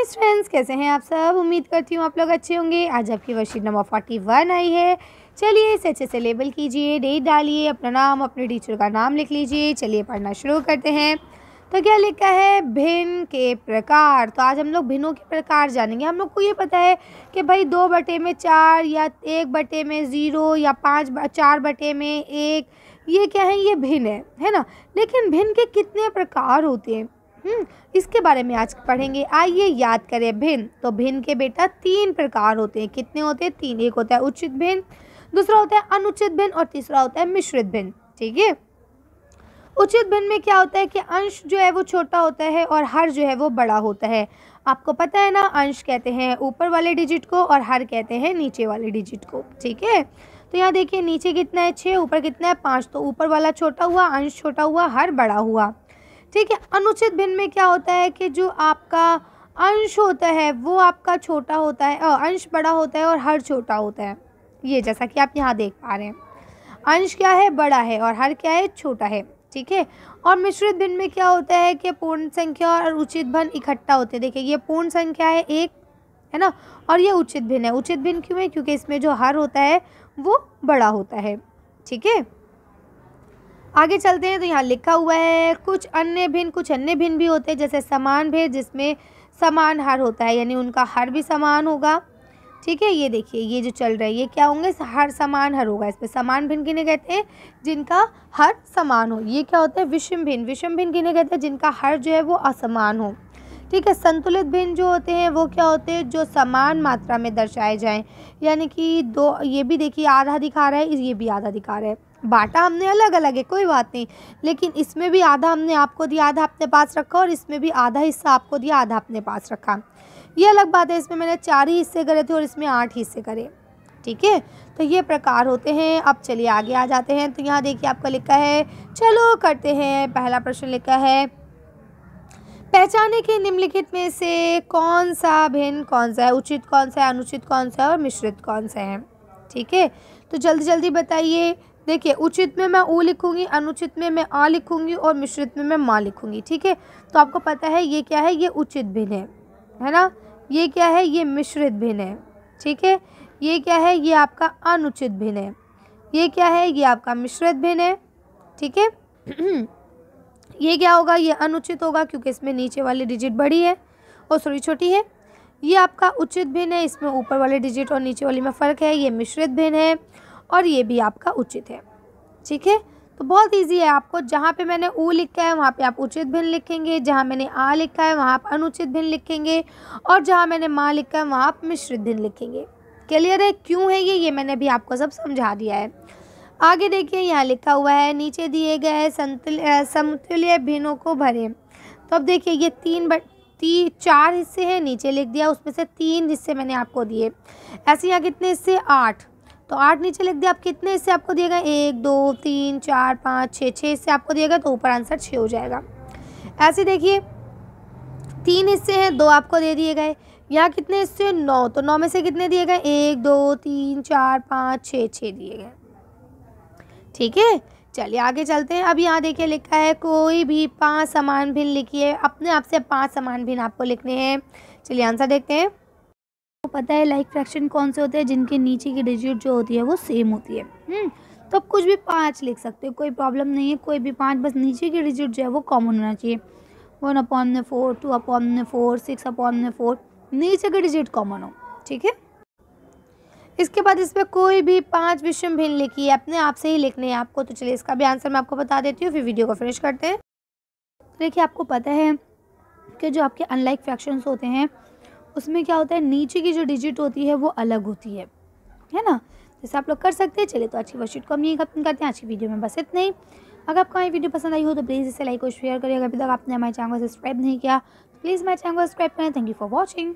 morning students कैसे हैं आप सब उम्मीद करती हूँ आप लोग अच्छे होंगे आज आपकी वर्षी नंबर फोर्टी वन आई है चलिए इसे अच्छे से लेबल कीजिए डेट डालिए अपना नाम अपने टीचर का नाम लिख लीजिए चलिए पढ़ना शुरू करते हैं तो क्या लिखा है भिन्न के प्रकार तो आज हम लोग भिन्नों के प्रकार जानेंगे हम लोग को ये पता है कि भाई दो बटे में चार या एक बटे में ज़ीरो या पाँच चार बटे में एक ये क्या है ये भिन्न है है ना लेकिन भिन्न के कितने प्रकार होते हैं हम्म, इसके बारे में आज पढ़ेंगे आइए याद करें भिन्न तो भिन्न के बेटा तीन प्रकार होते हैं कितने होते हैं तीन एक होता है उचित भिन्न दूसरा होता है अनुचित भिन्न और तीसरा होता है मिश्रित भिन्न ठीक है उचित भिन्न में क्या होता है कि अंश जो है वो छोटा होता है और हर जो है वो बड़ा होता है आपको पता है ना अंश कहते हैं ऊपर वाले डिजिट को और हर कहते हैं नीचे वाले डिजिट को ठीक है तो यहाँ देखिए नीचे कितना है छः ऊपर कितना है पाँच तो ऊपर वाला छोटा हुआ अंश छोटा हुआ हर बड़ा हुआ ठीक है अनुचित भिन्न में क्या होता है कि जो आपका अंश होता है वो आपका छोटा होता है अंश बड़ा होता है और हर छोटा होता है ये जैसा कि आप यहाँ देख पा रहे हैं अंश क्या है बड़ा है और हर क्या है छोटा है ठीक है और मिश्रित भिन्न में क्या होता है कि पूर्ण संख्या और उचित भिन्न इकट्ठा होते हैं देखिए ये पूर्ण संख्या है एक है ना और ये उचित भिन्न है उचित भिन्न क्यों है क्योंकि इसमें जो हर होता है वो बड़ा होता है ठीक है आगे चलते हैं तो यहाँ लिखा हुआ है कुछ अन्य भिन्न कुछ अन्य भिन्न भी होते हैं जैसे समान भेद जिसमें समान हार होता है यानी उनका हर भी समान होगा ठीक है ये देखिए ये जो चल रहा है ये क्या होंगे हर समान हर होगा इसमें समान भिन्न किन्हें कहते हैं जिनका हर समान हो ये क्या होता है विषम भिन्न विषम भिन्न किन्हें कहते हैं जिनका हर जो है वो असमान हो ठीक है संतुलित भिन्न जो होते हैं वो क्या होते हैं जो समान मात्रा में दर्शाए जाएँ यानी कि दो ये भी देखिए आधा दिखा रहा है ये भी आधा दिखा रहा है बाटा हमने अलग अलग है कोई बात नहीं लेकिन इसमें भी आधा हमने आपको दिया आधा अपने पास रखा और इसमें भी आधा हिस्सा आपको दिया आधा अपने पास रखा ये अलग बात है इसमें मैंने चार ही हिस्से करे थे और इसमें आठ हिस्से करे ठीक है तो ये प्रकार होते हैं अब चलिए आगे आ जाते हैं तो यहाँ देखिए आपका लिखा है चलो करते हैं पहला प्रश्न लिखा है पहचाने के निम्नलिखित में से कौन सा भिन्न कौन सा है उचित कौन सा है अनुचित कौन सा है और मिश्रित कौन सा है ठीक है तो जल्दी जल्दी बताइए देखिए उचित में मैं ऊ लिखूंगी अनुचित में मैं आ लिखूंगी और मिश्रित में मैं माँ लिखूंगी ठीक है तो आपको पता है ये क्या है ये उचित भिन्न है है ना ये क्या है ये मिश्रित भिन्न है ठीक है ये क्या है ये आपका अनुचित भिन्न है ये क्या है ये आपका मिश्रित भिन्न है ठीक है ये क्या होगा ये अनुचित होगा क्योंकि इसमें नीचे वाली डिजिट बड़ी है और सॉरी छोटी है ये आपका उचित भिन्न है इसमें ऊपर वाले डिजिट और नीचे वाली में फ़र्क है ये मिश्रित भिन्न है और ये भी आपका उचित है ठीक है तो बहुत ईजी है आपको जहाँ पे मैंने ऊ लिखा है वहाँ पे आप उचित भिन्न लिखेंगे जहाँ मैंने आ लिखा है वहाँ आप अनुचित भिन्न लिखेंगे और जहाँ मैंने माँ लिखा है वहाँ आप मिश्रित भिन्न लिखेंगे क्लियर है क्यों है ये ये मैंने भी आपको सब समझा दिया है आगे देखिए यहाँ लिखा हुआ है नीचे दिए गए संतुल्य समतुल्य भिन्नों को भरे तो अब देखिए ये तीन बट ती चार हिस्से हैं नीचे लिख दिया उसमें से तीन हिस्से मैंने आपको दिए ऐसे यहाँ कितने हिस्से आठ तो आठ नीचे लिख दिया आप कितने इससे आपको दिए गए एक दो तीन चार पाँच छः छः इससे आपको दिए गए तो ऊपर आंसर छः हो जाएगा ऐसे देखिए तीन हिस्से हैं दो आपको दे दिए गए यहाँ कितने हिस्से हैं नौ तो नौ में से कितने दिए गए एक दो तीन चार पाँच छः छः दिए गए ठीक है चलिए आगे चलते हैं अब यहाँ देखिए लिखा है कोई भी पांच समान भिन्न लिखिए अपने आप से पांच समान भिन्न आपको लिखने हैं चलिए आंसर देखते हैं पता है लाइक फ्रैक्शन कौन से होते हैं जिनके नीचे की डिजिट जो होती है वो सेम होती है हम्म तो आप कुछ भी पाँच लिख सकते हो कोई प्रॉब्लम नहीं है कोई भी पाँच बस नीचे की डिजिट जो है वो कॉमन होना चाहिए वन अपॉन ने फोर टू अपॉन ने फोर सिक्स अपॉन ने फोर नीचे की डिजिट कॉमन हो ठीक है इसके बाद इस पर कोई भी पाँच विषम भिन्न लिखी है अपने आप से ही लिखने हैं आपको तो चलिए इसका भी आंसर मैं आपको बता देती हूँ फिर वीडियो को फिनिश करते हैं देखिए आपको पता है कि जो आपके अनलाइक फ्रैक्शंस होते हैं उसमें क्या होता है नीचे की जो डिजिट होती है वो अलग होती है है ना जैसे आप लोग कर सकते हैं चलिए तो अच्छी की वर्कशीट को हम यही खत्म करते हैं आज की वीडियो में बस इतना ही अगर आपको हमारी वीडियो पसंद आई हो तो प्लीज़ इसे लाइक और शेयर करिए अगर अभी तक आपने हमारे चैनल को सब्सक्राइब नहीं किया तो प्लीज़ हमारे चैनल को सब्सक्राइब करें थैंक यू फॉर वॉचिंग